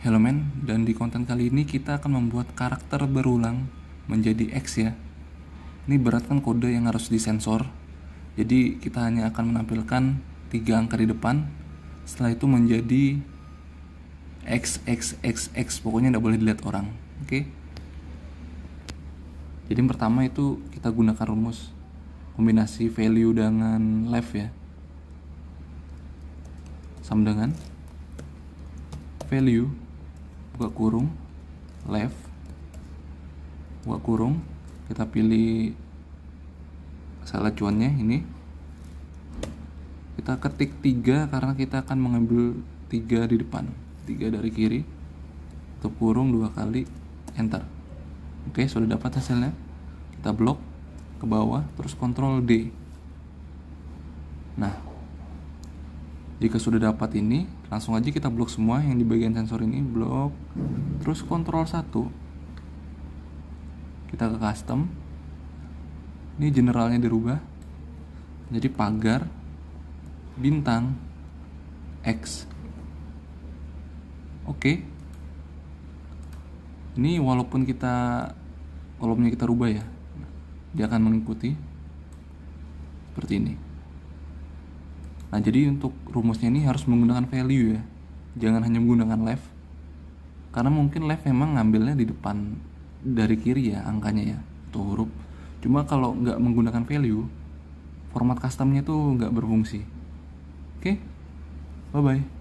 Hello men, dan di konten kali ini kita akan membuat karakter berulang menjadi X ya. Ini berat kan kode yang harus disensor. Jadi kita hanya akan menampilkan tiga angka di depan. Setelah itu menjadi X X X X pokoknya tidak boleh dilihat orang. Oke. Okay? Jadi yang pertama itu kita gunakan rumus kombinasi value dengan left ya sama dengan value buka kurung left buka kurung kita pilih salah cuannya ini kita ketik 3 karena kita akan mengambil 3 di depan 3 dari kiri tutup kurung dua kali enter oke sudah dapat hasilnya kita blok ke bawah terus kontrol D nah jika sudah dapat ini langsung aja kita blok semua yang di bagian sensor ini blok terus kontrol satu, kita ke custom ini generalnya dirubah jadi pagar bintang X oke okay. ini walaupun kita kolomnya kita rubah ya dia akan mengikuti seperti ini Nah, jadi untuk rumusnya ini harus menggunakan value ya. Jangan hanya menggunakan left. Karena mungkin left memang ngambilnya di depan dari kiri ya angkanya ya, atau huruf. Cuma kalau nggak menggunakan value, format customnya tuh nggak berfungsi. Oke? Okay? Bye-bye.